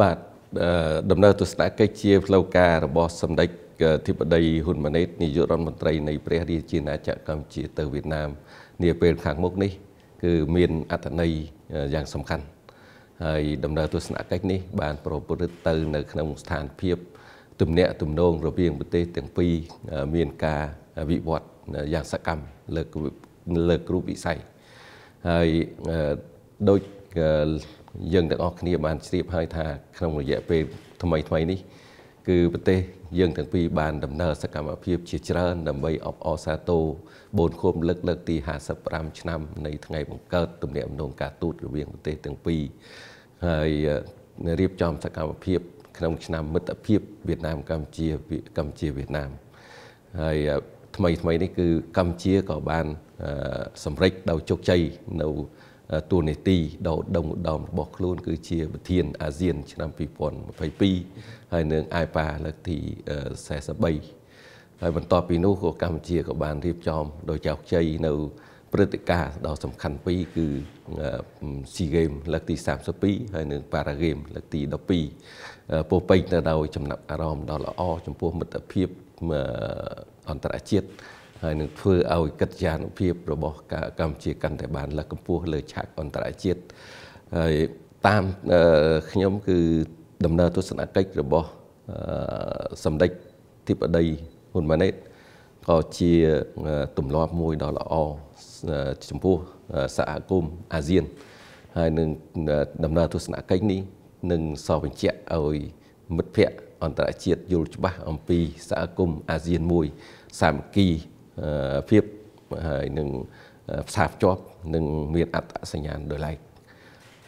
បាទដំណើរទស្សនកិច្ចជាផ្លូវការរបស់សម្ដេចធិបតីហ៊ុនម៉ាណែតនាយករដ្ឋមន្ត្រីនៃព្រះរាជាណាចក្រកម្ពុជាទៅវៀតណាមនាពេលខាងមុខនេះគឺមានអត្ថន័យយ៉ាងសំខាន់ហើយដំណើរទស្សនកិច្ចនេះ បាន ប្រព្រឹត្តទៅនៅក្នុងស្ថានភាព ទំនាក់ទំនងរវាងប្រទេសទាំងពីរមានការវិវត្តយ៉ាងសកម្មលើលើគ្រប់វិស័យហើយដូចយើងទាំងអស់គ្នាបានជ្រាបហើយថាក្នុងរយៈពេលថ្មីថ្មីនេះគឺប្រទេសយើងទាំងពីរបាន ដំណើរសកម្មភាព ជាច្រើនដើម្បីអបអរសាទរបូនខួបលើកលើកទី55ឆ្នាំ នៃថ្ងៃបង្កើត ទំនាក់ទំនងការទូតរវាងប្រទេសទាំងពីរហើយរៀបចំសកម្មភាព ក្នុង ឆ្នាំ មិត្តភាពវៀតណាមកម្ពុជាកម្ពុជាវៀតណាមហើយថ្មីថ្មីនេះគឺកម្ពុជាក៏បានសម្រេចដោយជោគជ័យនៅទួលនីតិដ៏ឧត្តមឧត្តមរបស់ខ្លួន គឺជា ប្រធានអាស៊ាន ឆ្នាំ2022ហើយនឹងអាយប៉ាលើកទី43ហើយបន្ទាប់ពីនោះក៏កម្ពុជាក៏បានរៀបចំដោយចៅខ្ចីនៅ ព្រឹត្តិការណ៍ដ៏សំខាន់ពីរគឺ SEA Games លើកទី32ហើយនិង Para Games លើកទី12ពោពេញទៅដោយចំណាប់អារម្មណ៍ដ៏ល្អ ចំពោះមិត្តភាពអន្តរជាតិហើយនឹងធ្វើឲ្យកិត្យានុភាពរបស់កម្ពុជាកាន់តែបានលើកកម្ពស់លើឆាកអន្តរជាតិហើយតាមខ្ញុំគឺដំណើរទស្សនកិច្ចរបស់សម្ដេចធិបតីហ៊ុនម៉ាណែតក៏ជាទម្លាប់មួយដ៏ល្អចំពោះសហគមន៍អាស៊ានហើយនឹងដំណើរទស្សនកិច្ចនេះនឹងសរបញ្ជាក់ឲ្យ មិត្តភ័ក្តិអន្តរជាតិយល់ច្បាស់អំពីសហគមន៍អាស៊ានមួយសាមគ្គីភាពហើយនឹងផ្សារភ្ជាប់នឹងមានអត្តសញ្ញាណដោយឡែក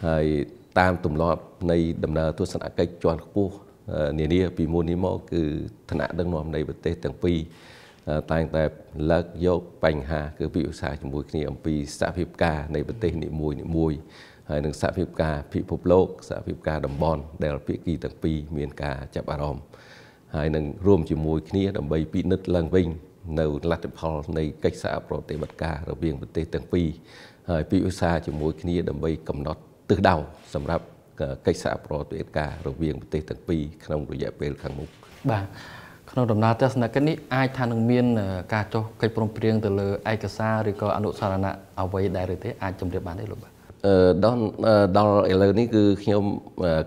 ហើយតាមទម្លាប់នៃ ដំណើរទស្សនកិច្ចជាន់ខ្ពស់នានាពីមុននេះមក គឺឋានៈដឹកនាំនៃប្រទេសទាំងពីរតែងតែលើកយកបញ្ហាគឺពិភាក្សាជាមួយគ្នាអំពីស្ថានភាពការនៃប្រទេសនីមួយនីមួយហើយនឹងស្ថានភាពការពិភពលោកស្ថានភាពការតំបន់ដែលភាគីទាំងពីរមានការចាប់អារម្មណ៍ហើយនឹងរួមជាមួយគ្នាដើម្បីពិនិត្យឡើងវិញនៅលទ្ធផលនៃកិច្ចសហប្រតិបត្តិការរវាងប្រទេសទាំងពីរហើយពីឧស្សាហ៍ជាមួយគ្នាដើម្បីកំណត់ទិសដៅសម្រាប់កិច្ចសហប្រតិបត្តិការរវាងប្រទេសទាំងពីរក្នុងរយៈពេលខាងមុខបាទក្នុងដំណើរទស្សនកិច្ចនេះអាចថានឹងមានការចុះកិច្ចព្រមព្រៀងទៅលើឯកសារឬក៏អនុសារណៈអ្វីដែរឬទេអាចជម្រាបបានទេលោកបាទអឺដល់ដល់ឥឡូវនេះគឺខ្ញុំ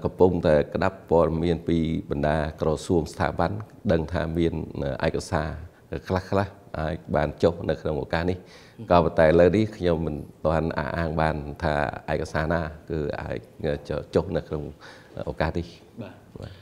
កំពុងតែក្តាប់ព័ត៌មានពីបណ្ដាក្រសួងស្ថាប័នដឹងថាមានឯកសារខ្លះខ្លះអាចបានចុះនៅក្នុងឱកាសនេះក៏ប៉ុន្តែលើនេះខ្ញុំមិនទាន់អះអាងបានថាឯកសារណាគឺអាចចុះនៅក្នុងឱកាសនេះបាទ